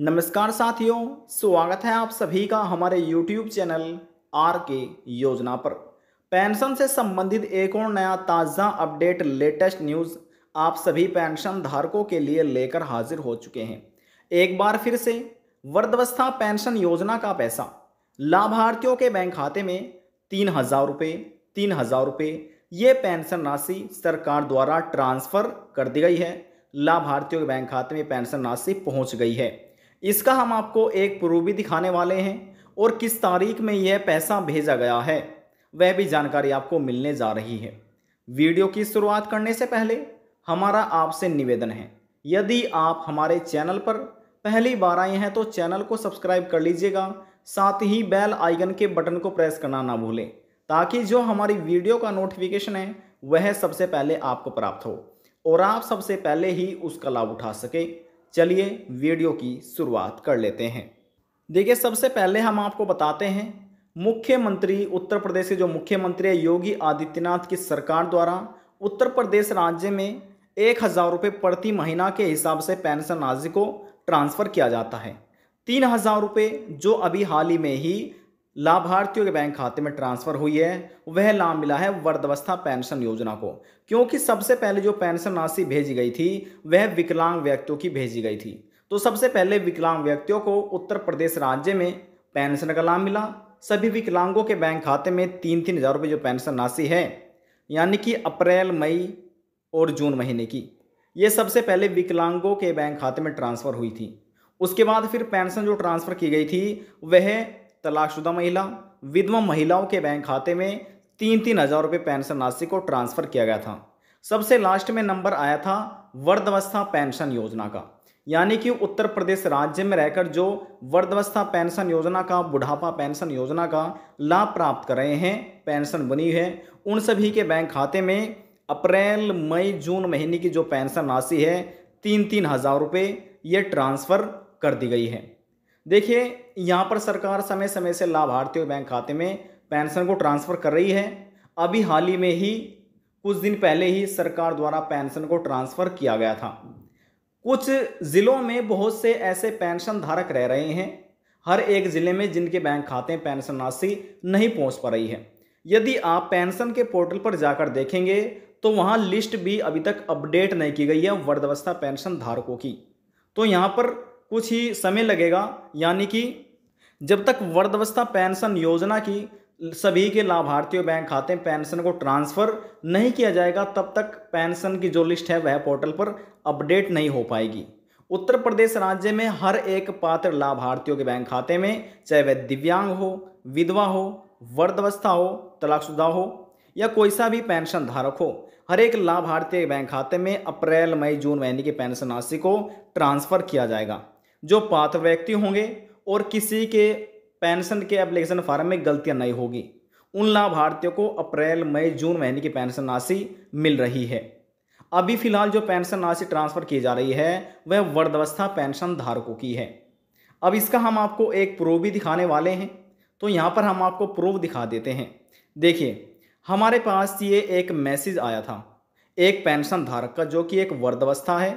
नमस्कार साथियों स्वागत है आप सभी का हमारे YouTube चैनल आर के योजना पर पेंशन से संबंधित एक और नया ताज़ा अपडेट लेटेस्ट न्यूज़ आप सभी पेंशन धारकों के लिए लेकर हाजिर हो चुके हैं एक बार फिर से वृद्धवस्था पेंशन योजना का पैसा लाभार्थियों के बैंक खाते में तीन हज़ार रुपये तीन हज़ार रुपये ये पेंशन राशि सरकार द्वारा ट्रांसफ़र कर दी गई है लाभार्थियों के बैंक खाते में पेंशन राशि पहुंच गई है इसका हम आपको एक प्रूफ भी दिखाने वाले हैं और किस तारीख में यह पैसा भेजा गया है वह भी जानकारी आपको मिलने जा रही है वीडियो की शुरुआत करने से पहले हमारा आपसे निवेदन है यदि आप हमारे चैनल पर पहली बार आए हैं तो चैनल को सब्सक्राइब कर लीजिएगा साथ ही बेल आइकन के बटन को प्रेस करना ना भूलें ताकि जो हमारी वीडियो का नोटिफिकेशन है वह सबसे पहले आपको प्राप्त हो और आप सबसे पहले ही उसका लाभ उठा सकें चलिए वीडियो की शुरुआत कर लेते हैं देखिए सबसे पहले हम आपको बताते हैं मुख्यमंत्री उत्तर प्रदेश के जो मुख्यमंत्री है योगी आदित्यनाथ की सरकार द्वारा उत्तर प्रदेश राज्य में एक हज़ार रुपये प्रति महीना के हिसाब से पेंशन राशि को ट्रांसफ़र किया जाता है तीन हज़ार रुपये जो अभी हाल ही में ही लाभार्थियों के बैंक खाते में ट्रांसफर हुई है वह लाभ मिला है वर्धवस्था पेंशन योजना को क्योंकि सबसे पहले जो पेंशन राशि भेजी गई थी वह विकलांग व्यक्तियों की भेजी गई थी तो सबसे पहले विकलांग व्यक्तियों को उत्तर प्रदेश राज्य में पेंशन का लाभ मिला सभी विकलांगों के बैंक खाते में तीन तीन हज़ार रुपये जो पेंशन राशि है यानी कि अप्रैल मई और जून महीने की ये सबसे पहले विकलांगों के बैंक खाते में ट्रांसफ़र हुई थी उसके बाद फिर पेंशन जो ट्रांसफ़र की गई थी वह तलाकशुदा महिला विधवा महिलाओं के बैंक खाते में तीन तीन हज़ार रुपये पेंशन राशि को ट्रांसफ़र किया गया था सबसे लास्ट में नंबर आया था वर्धवस्था पेंशन योजना का यानी कि उत्तर प्रदेश राज्य में रहकर जो वर्धवस्था पेंशन योजना का बुढ़ापा पेंशन योजना का लाभ प्राप्त कर रहे हैं पेंशन बनी है उन सभी के बैंक खाते में अप्रैल मई जून महीने की जो पेंशन राशि है तीन तीन हज़ार रुपये ये ट्रांसफ़र कर दी गई है देखिए यहाँ पर सरकार समय समय से लाभार्थियों बैंक खाते में पेंशन को ट्रांसफ़र कर रही है अभी हाल ही में ही कुछ दिन पहले ही सरकार द्वारा पेंशन को ट्रांसफ़र किया गया था कुछ ज़िलों में बहुत से ऐसे पेंशन धारक रह रहे हैं हर एक ज़िले में जिनके बैंक खाते पेंशन राशि नहीं पहुँच पा रही है यदि आप पेंशन के पोर्टल पर जाकर देखेंगे तो वहाँ लिस्ट भी अभी तक अपडेट नहीं की गई है वर्धावस्था पेंशन धारकों की तो यहाँ पर कुछ ही समय लगेगा यानी कि जब तक वर्धवस्था पेंशन योजना की सभी के लाभार्थियों बैंक खाते में पेंशन को ट्रांसफ़र नहीं किया जाएगा तब तक पेंशन की जो लिस्ट है वह पोर्टल पर अपडेट नहीं हो पाएगी उत्तर प्रदेश राज्य में हर एक पात्र लाभार्थियों के बैंक खाते में चाहे वह दिव्यांग हो विधवा हो वर्धवस्था हो तलाकशुदा हो या कोई सा भी पेंशन धारक हो हर एक लाभार्थी के बैंक खाते में अप्रैल मई जून महीने की पेंशन राशि को ट्रांसफ़र किया जाएगा जो पात्र व्यक्ति होंगे और किसी के पेंशन के एप्लीकेशन फार्म में गलतियां नहीं होगी उन लाभार्थियों को अप्रैल मई जून महीने की पेंशन राशि मिल रही है अभी फिलहाल जो पेंशन राशि ट्रांसफर की जा रही है वह वर्धवस्था पेंशन धारकों की है अब इसका हम आपको एक प्रूफ भी दिखाने वाले हैं तो यहाँ पर हम आपको प्रूफ दिखा देते हैं देखिए हमारे पास ये एक मैसेज आया था एक पेंशन धारक का जो कि एक वर्धवस्था है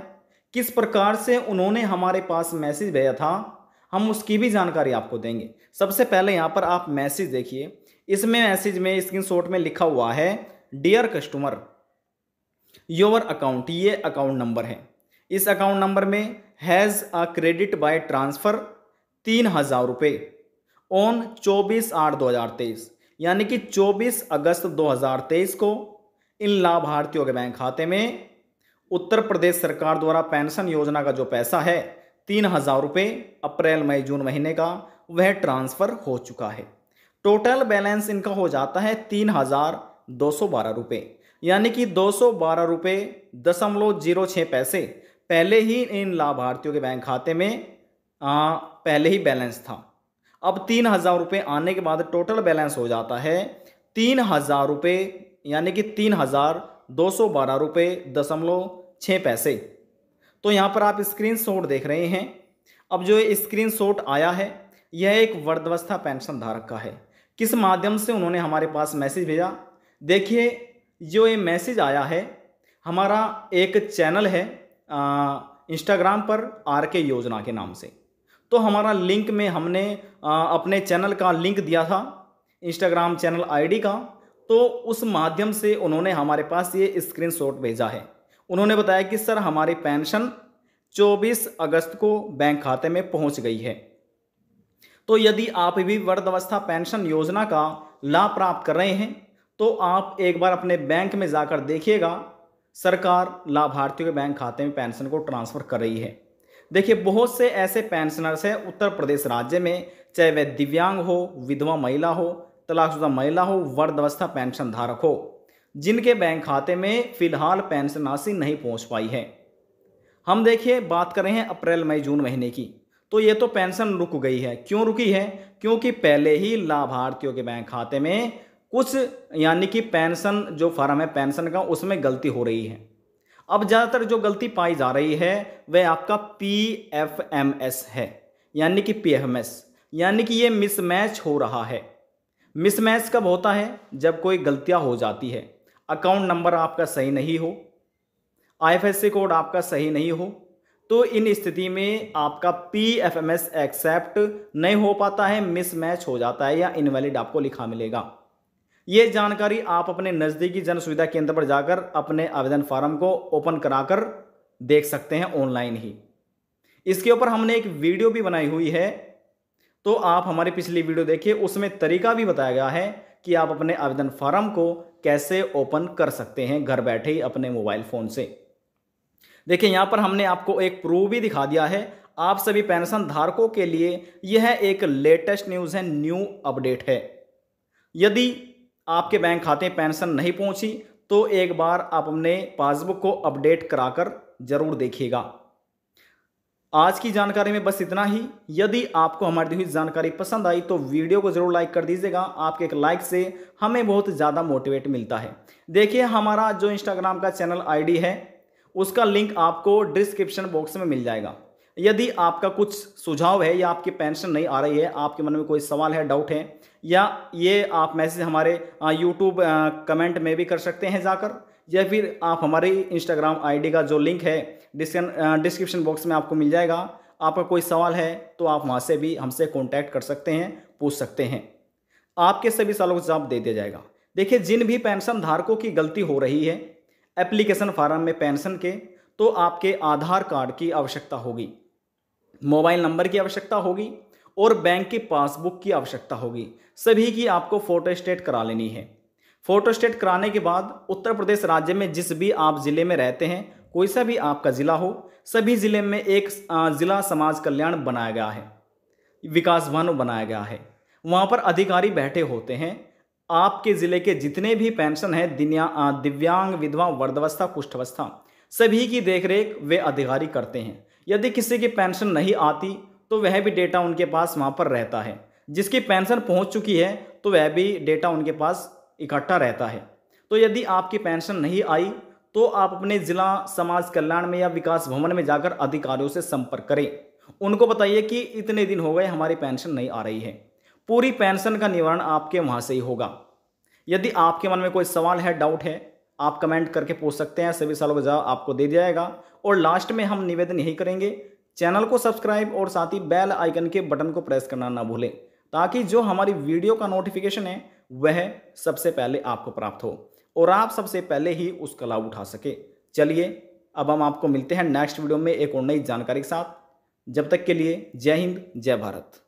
किस प्रकार से उन्होंने हमारे पास मैसेज भेजा था हम उसकी भी जानकारी आपको देंगे सबसे पहले यहाँ पर आप मैसेज देखिए इसमें मैसेज में शॉट में लिखा हुआ है डियर कस्टमर योर अकाउंट ये अकाउंट नंबर है इस अकाउंट नंबर में has a credit by transfer तीन हज़ार रुपये ऑन चौबीस आठ दो हज़ार तेईस यानी कि चौबीस अगस्त दो हज़ार तेईस को इन लाभार्थियों के बैंक खाते में उत्तर प्रदेश सरकार द्वारा पेंशन योजना का जो पैसा है तीन हज़ार रुपये अप्रैल मई जून महीने का वह ट्रांसफ़र हो चुका है टोटल बैलेंस इनका हो जाता है तीन हज़ार दो सौ बारह रुपये यानी कि दो सौ बारह रुपये दशमलव जीरो छः पैसे पहले ही इन लाभार्थियों के बैंक खाते में आ, पहले ही बैलेंस था अब तीन हज़ार रुपये आने के बाद टोटल बैलेंस हो जाता है तीन हज़ार रुपये यानी कि तीन हज़ार दो सौ बारह रुपये दशमलव छः पैसे तो यहाँ पर आप स्क्रीनशॉट देख रहे हैं अब जो स्क्रीनशॉट आया है यह एक वर्धवस्था पेंशन धारक का है किस माध्यम से उन्होंने हमारे पास मैसेज भेजा देखिए जो ये मैसेज आया है हमारा एक चैनल है इंस्टाग्राम पर आर के योजना के नाम से तो हमारा लिंक में हमने आ, अपने चैनल का लिंक दिया था इंस्टाग्राम चैनल आईडी का तो उस माध्यम से उन्होंने हमारे पास ये स्क्रीनशॉट भेजा है उन्होंने बताया कि सर हमारी पेंशन 24 अगस्त को बैंक खाते में पहुंच गई है तो यदि आप भी वृद्धावस्था पेंशन योजना का लाभ प्राप्त कर रहे हैं तो आप एक बार अपने बैंक में जाकर देखिएगा सरकार लाभार्थियों के बैंक खाते में पेंशन को ट्रांसफ़र कर रही है देखिए बहुत से ऐसे पेंशनर्स हैं उत्तर प्रदेश राज्य में चाहे वह दिव्यांग हो विधवा महिला हो तलाकशुदा महिला हो वर्द अवस्था पेंशन धारक हो जिनके बैंक खाते में फिलहाल पेंशन राशि नहीं पहुंच पाई है हम देखिए बात कर रहे हैं अप्रैल मई जून महीने की तो ये तो पेंशन रुक गई है क्यों रुकी है क्योंकि पहले ही लाभार्थियों के बैंक खाते में कुछ यानी कि पेंशन जो फार्म है पेंशन का उसमें गलती हो रही है अब ज़्यादातर जो गलती पाई जा रही है वह आपका पी एफ एम एस है यानी कि पी यानी कि ये मिसमैच हो रहा है मिसमैच कब होता है जब कोई गलतियाँ हो जाती है अकाउंट नंबर आपका सही नहीं हो आईएफएससी कोड आपका सही नहीं हो तो इन स्थिति में आपका P F M S accept नहीं हो पाता है मिसमैच हो जाता है या इनवैलिड आपको लिखा मिलेगा ये जानकारी आप अपने नज़दीकी जन सुविधा केंद्र पर जाकर अपने आवेदन फॉर्म को ओपन कराकर देख सकते हैं ऑनलाइन ही इसके ऊपर हमने एक वीडियो भी बनाई हुई है तो आप हमारी पिछली वीडियो देखिए उसमें तरीका भी बताया गया है कि आप अपने आवेदन फार्म को कैसे ओपन कर सकते हैं घर बैठे ही अपने मोबाइल फ़ोन से देखिए यहाँ पर हमने आपको एक प्रूफ भी दिखा दिया है आप सभी पेंशन धारकों के लिए यह एक लेटेस्ट न्यूज़ है न्यू अपडेट है यदि आपके बैंक खाते पेंशन नहीं पहुंची तो एक बार आप अपने पासबुक को अपडेट कराकर जरूर देखिएगा आज की जानकारी में बस इतना ही यदि आपको हमारी दी हुई जानकारी पसंद आई तो वीडियो को जरूर लाइक कर दीजिएगा आपके एक लाइक से हमें बहुत ज़्यादा मोटिवेट मिलता है देखिए हमारा जो इंस्टाग्राम का चैनल आईडी है उसका लिंक आपको डिस्क्रिप्शन बॉक्स में मिल जाएगा यदि आपका कुछ सुझाव है या आपकी पेंशन नहीं आ रही है आपके मन में कोई सवाल है डाउट है या ये आप मैसेज हमारे यूट्यूब कमेंट में भी कर सकते हैं जाकर या फिर आप हमारे इंस्टाग्राम आईडी का जो लिंक है डिस्क्रिप्शन बॉक्स में आपको मिल जाएगा आपका कोई सवाल है तो आप वहाँ से भी हमसे कॉन्टैक्ट कर सकते हैं पूछ सकते हैं आपके सभी सवालों का जवाब दे दिया जाएगा देखिए जिन भी पेंशन धारकों की गलती हो रही है एप्लीकेशन फार्म में पेंशन के तो आपके आधार कार्ड की आवश्यकता होगी मोबाइल नंबर की आवश्यकता होगी और बैंक की पासबुक की आवश्यकता होगी सभी की आपको फोटो स्टेट करा लेनी है फोटोस्टेट कराने के बाद उत्तर प्रदेश राज्य में जिस भी आप ज़िले में रहते हैं कोई सा भी आपका ज़िला हो सभी ज़िले में एक ज़िला समाज कल्याण बनाया गया है विकास भवन बनाया गया है वहाँ पर अधिकारी बैठे होते हैं आपके ज़िले के जितने भी पेंशन हैं दिव्यांग विधवा वर्धवस्था कुष्ठवस्था सभी की देखरेख वे अधिकारी करते हैं यदि किसी की पेंशन नहीं आती तो वह भी डेटा उनके पास वहाँ पर रहता है जिसकी पेंशन पहुँच चुकी है तो वह भी डेटा उनके पास इकट्ठा रहता है तो यदि आपकी पेंशन नहीं आई तो आप अपने ज़िला समाज कल्याण में या विकास भवन में जाकर अधिकारियों से संपर्क करें उनको बताइए कि इतने दिन हो गए हमारी पेंशन नहीं आ रही है पूरी पेंशन का निवारण आपके वहाँ से ही होगा यदि आपके मन में कोई सवाल है डाउट है आप कमेंट करके पूछ सकते हैं सभी सालों का जवाब आपको दे दिया जाएगा और लास्ट में हम निवेदन यही करेंगे चैनल को सब्सक्राइब और साथ ही बेल आइकन के बटन को प्रेस करना ना भूलें ताकि जो हमारी वीडियो का नोटिफिकेशन है वह सबसे पहले आपको प्राप्त हो और आप सबसे पहले ही उसका लाभ उठा सके चलिए अब हम आपको मिलते हैं नेक्स्ट वीडियो में एक और नई जानकारी के साथ जब तक के लिए जय हिंद जय भारत